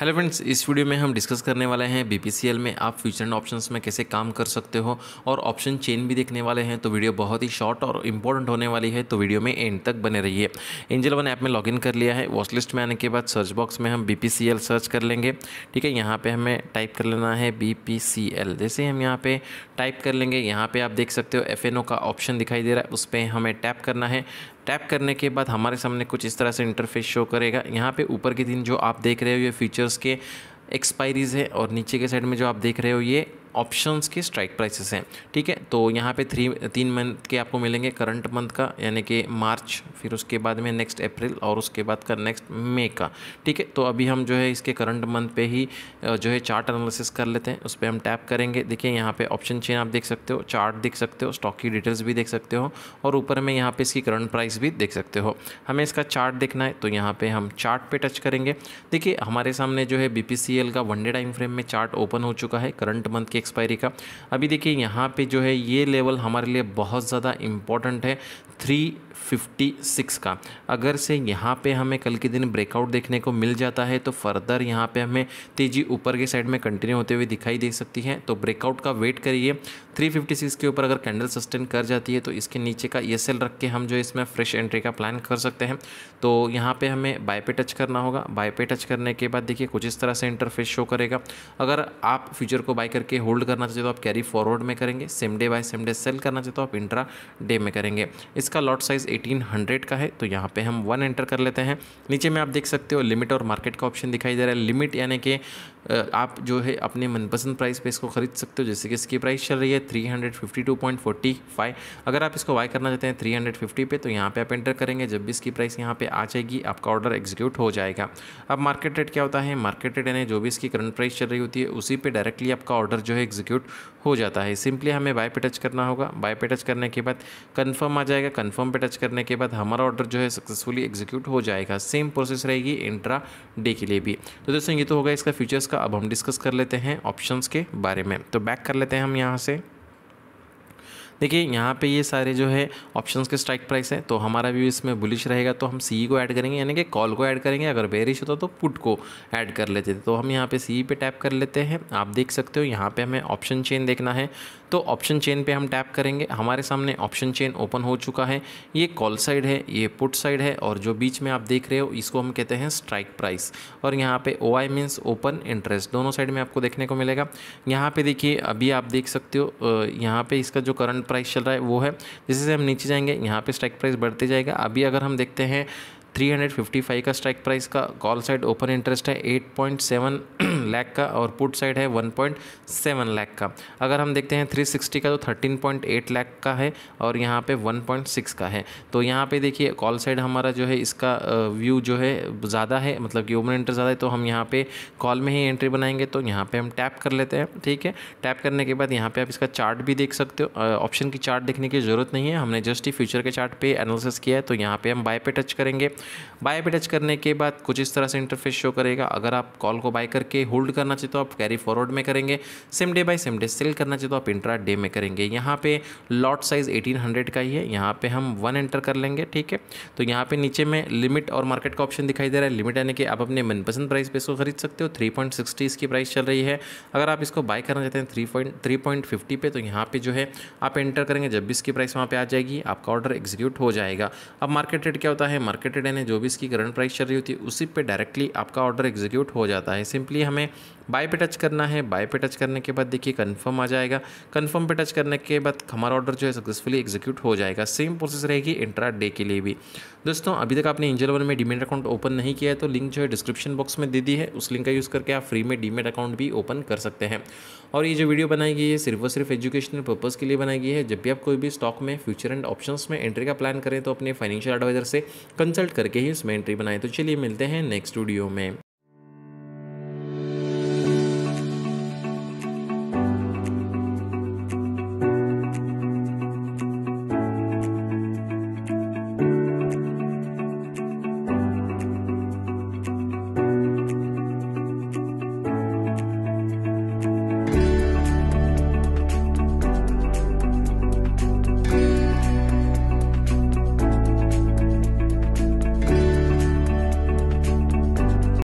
hello friends इस video में हम डिस्कस करने वाले हैं बीपीसीएल में आप फ्यूचर एंड ऑप्शंस में कैसे काम कर सकते हो और ऑप्शन चेन भी देखने वाले हैं तो वीडियो बहुत ही शॉर्ट और इंपॉर्टेंट होने वाली है तो वीडियो में एंड तक बने रहिए एंजल वन ऐप में लॉगिन कर लिया है वॉच लिस्ट में आने के बाद सर्च बॉक्स में हम बी सर्च कर लेंगे ठीक है यहाँ पर हमें टाइप कर लेना है बी जैसे हम यहाँ पर टाइप कर लेंगे यहाँ पर आप देख सकते हो एफ का ऑप्शन दिखाई दे रहा है उस पर हमें टैप करना है टैप करने के बाद हमारे सामने कुछ इस तरह से इंटरफेस शो करेगा यहाँ पे ऊपर के दिन जो आप देख रहे हो ये फीचर्स के एक्सपायरीज़ है और नीचे के साइड में जो आप देख रहे हो ये ऑप्शंस के स्ट्राइक प्राइसेस हैं ठीक है तो यहाँ पे थ्री तीन मंथ के आपको मिलेंगे करंट मंथ का यानी कि मार्च फिर उसके बाद में नेक्स्ट अप्रैल और उसके बाद का नेक्स्ट मई का ठीक है तो अभी हम जो है इसके करंट मंथ पे ही जो है चार्ट एनालिसिस कर लेते हैं उस पर हम टैप करेंगे देखिए यहाँ पे ऑप्शन चेन आप देख सकते हो चार्ट देख सकते हो स्टॉक की डिटेल्स भी देख सकते हो और ऊपर में यहाँ पर इसकी करंट प्राइस भी देख सकते हो हमें इसका चार्ट देखना है तो यहाँ पर हम चार्ट पे टच करेंगे देखिए हमारे सामने जो है बी का वन डे टाइम फ्रेम में चार्ट ओपन हो चुका है करंट मंथ के एक्सपायरी का अभी देखिए यहाँ पे जो है ये लेवल हमारे लिए बहुत ज़्यादा इंपॉर्टेंट है 356 का अगर से यहाँ पे हमें कल के दिन ब्रेकआउट देखने को मिल जाता है तो फर्दर यहाँ पे हमें तेज़ी ऊपर के साइड में कंटिन्यू होते हुए दिखाई दे सकती है तो ब्रेकआउट का वेट करिए 356 के ऊपर अगर कैंडल सस्टेन कर जाती है तो इसके नीचे का ई e रख के हम जो इसमें फ्रेश एंट्री का प्लान कर सकते हैं तो यहाँ पर हमें बाय पे टच करना होगा बाय पे टच करने के बाद देखिए कुछ इस तरह से इंटरफेस शो करेगा अगर आप फ्यूचर को बाय करके होल्ड करना चाहते तो आप कैरी फॉरवर्ड में करेंगे same day buy same day sell करना चाहते तो आप इंट्रा डे में करेंगे इस इसका लॉट साइज़ 1800 का है तो यहाँ पे हम वन एंटर कर लेते हैं नीचे में आप देख सकते हो लिमिट और मार्केट का ऑप्शन दिखाई दे रहा है लिमिट यानी कि आप जो है अपने मनपसंद प्राइस पे इसको ख़रीद सकते हो जैसे कि इसकी प्राइस चल रही है 352.45 अगर आप इसको बाई करना चाहते हैं 350 पे तो यहाँ पे आप एंटर करेंगे जब भी इसकी प्राइस यहाँ पे आ जाएगी आपका ऑर्डर एग्जीक्यूट हो जाएगा अब मार्केट रेट क्या होता है मार्केट रेट यानी जो भी इसकी करंट प्राइस चल रही होती है उसी पर डायरेक्टली आपका ऑर्डर जो है एग्जीक्यूट हो जाता है सिंपली हमें बाय पे टच करना होगा बाय पे टच करने के बाद कन्फर्म आ जाएगा कन्फर्म पे टच करने के बाद हमारा ऑर्डर जो है सक्सेसफुली एग्जीक्यूट हो जाएगा सेम प्रोसेस रहेगी इंट्रा डे के लिए भी तो दोस्तों ये तो होगा इसका फ्यूचर्स का अब हम डिस्कस कर लेते हैं ऑप्शंस के बारे में तो बैक कर लेते हैं हम यहाँ से देखिए यहाँ पे ये सारे जो है ऑप्शंस के स्ट्राइक प्राइस है तो हमारा व्यू इसमें बुलिश रहेगा तो हम सी को ऐड करेंगे यानी कि कॉल को ऐड करेंगे अगर बेरिश होता तो पुट को ऐड कर लेते थे तो हम यहाँ पे सी पे टैप कर लेते हैं आप देख सकते हो यहाँ पे हमें ऑप्शन चेन देखना है तो ऑप्शन चेन पे हम टैप करेंगे हमारे सामने ऑप्शन चेन ओपन हो चुका है ये कॉल साइड है ये पुट साइड है और जो बीच में आप देख रहे हो इसको हम कहते हैं स्ट्राइक प्राइस और यहाँ पे O I means open interest दोनों साइड में आपको देखने को मिलेगा यहाँ पे देखिए अभी आप देख सकते हो यहाँ पे इसका जो करंट प्राइस चल रहा है वो है जैसे हम नीचे जाएंगे यहाँ पे स्ट्राइक प्राइस बढ़ते जाएगा अभी अगर हम देखते हैं 355 का स्ट्राइक प्राइस का कॉल साइड ओपन इंटरेस्ट है 8.7 लैख का और पुट साइड है 1.7 लाख का अगर हम देखते हैं 360 का तो 13.8 लाख का है और यहाँ पे 1.6 का है तो यहाँ पे देखिए कॉल साइड हमारा जो है इसका व्यू जो है ज़्यादा है मतलब कि ओपन एंट्री ज़्यादा है तो हम यहाँ पे कॉल में ही एंट्री बनाएंगे तो यहाँ पर हम टैप कर लेते हैं ठीक है टैप करने के बाद यहाँ पर आप इसका चार्ट भी देख सकते हो ऑप्शन की चार्ट देखने की ज़रूरत नहीं है हमने जस्ट ही फ्यूचर के चार्ट पे एनालिसिस किया है तो यहाँ पे हम बाय पे टच करेंगे बाय पे टच करने के बाद कुछ इस तरह से इंटरफेस शो करेगा अगर आप कॉल को बाय करके होल्ड करना चाहिए तो आप कैरी फॉरवर्ड में करेंगे same day buy same day sell करना चाहिए तो आप इंट्रा डे में करेंगे यहाँ पे लॉट साइज़ 1800 का ही है यहाँ पे हम वन एंटर कर लेंगे ठीक है तो यहाँ पे नीचे में लिमिट और मार्केट का ऑप्शन दिखाई दे रहा है लिमिट यानी कि आप अपने मनपसंद प्राइस पे इसको खरीद सकते हो थ्री इसकी प्राइस चल रही है अगर आप इसको बाय करना चाहते हैं three point three point fifty पे तो यहाँ पर जो है आप एंटर करेंगे जब भी इसकी प्राइस वहाँ पर आ जाएगी आपका ऑर्डर एग्जीक्यूट हो जाएगा अब मार्केट रेट क्या होता है मार्केट रेट यानी जो भी इसकी करंट प्राइस चल रही होती है उसी पर डायरेक्टली आपका ऑर्डर एग्जीक्यूट हो जाता है सिंपली हमें हमें बाय पे टच करना है बाय पे टच करने के बाद देखिए कंफर्म आ जाएगा कंफर्म पे टच करने के बाद हमारा ऑर्डर जो है सक्सेसफुली एग्जीक्यूट हो जाएगा सेम प्रोसेस रहेगी इंट्रा डे के लिए भी दोस्तों अभी तक आपने इंजल वन में डीमेट अकाउंट ओपन नहीं किया है तो लिंक जो है डिस्क्रिप्शन बॉक्स में दे दी है उस लिंक का यूज़ करके आप फ्री में डीमेट अकाउंट भी ओपन कर सकते हैं और ये जो वीडियो बनाई गई है सिर्फ और सिर्फ एजुकेशनल पर्पज़ के लिए बनाई गई है जब भी आप कोई भी स्टॉक में फ्यूचर एंड ऑप्शन में एंट्री का प्लान करें तो अपने फाइनेंशियल एडवाइज़र से कंसल्ट करके ही उसमें एंट्री बनाएं तो चलिए मिलते हैं नेक्स्ट वीडियो में